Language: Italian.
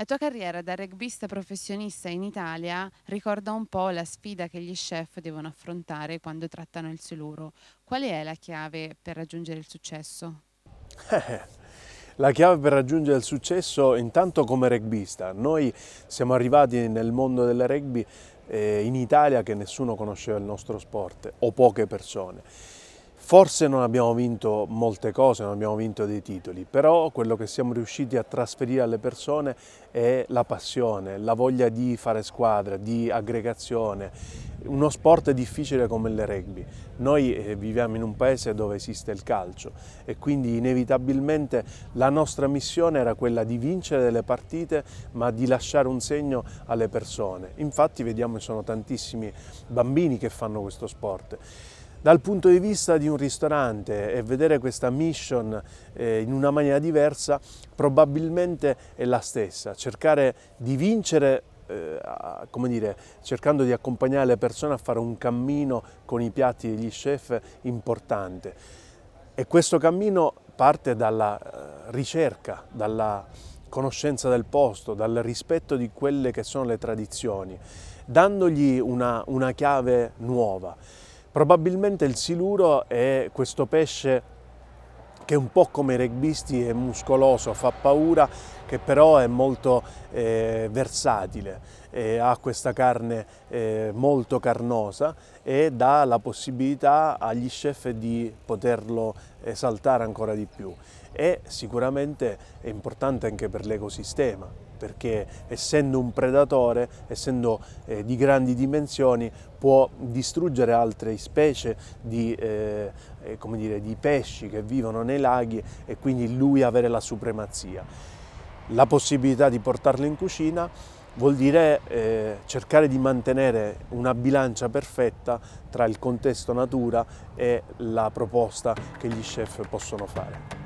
La tua carriera da rugbista professionista in Italia ricorda un po' la sfida che gli chef devono affrontare quando trattano il siluro. Qual è la chiave per raggiungere il successo? La chiave per raggiungere il successo intanto come rugbista, noi siamo arrivati nel mondo del rugby eh, in Italia che nessuno conosceva il nostro sport o poche persone Forse non abbiamo vinto molte cose, non abbiamo vinto dei titoli, però quello che siamo riusciti a trasferire alle persone è la passione, la voglia di fare squadra, di aggregazione. Uno sport difficile come il rugby. Noi eh, viviamo in un paese dove esiste il calcio e quindi inevitabilmente la nostra missione era quella di vincere delle partite ma di lasciare un segno alle persone. Infatti vediamo che sono tantissimi bambini che fanno questo sport dal punto di vista di un ristorante e vedere questa mission eh, in una maniera diversa probabilmente è la stessa, cercare di vincere eh, come dire, cercando di accompagnare le persone a fare un cammino con i piatti degli chef importante. E questo cammino parte dalla eh, ricerca, dalla conoscenza del posto, dal rispetto di quelle che sono le tradizioni, dandogli una, una chiave nuova. Probabilmente il siluro è questo pesce che un po' come i rugbisti è muscoloso, fa paura, che però è molto eh, versatile, eh, ha questa carne eh, molto carnosa e dà la possibilità agli chef di poterlo esaltare ancora di più. E sicuramente è importante anche per l'ecosistema, perché essendo un predatore, essendo eh, di grandi dimensioni, può distruggere altre specie di, eh, eh, dire, di pesci che vivono nei laghi e quindi lui avere la supremazia. La possibilità di portarlo in cucina vuol dire eh, cercare di mantenere una bilancia perfetta tra il contesto natura e la proposta che gli chef possono fare.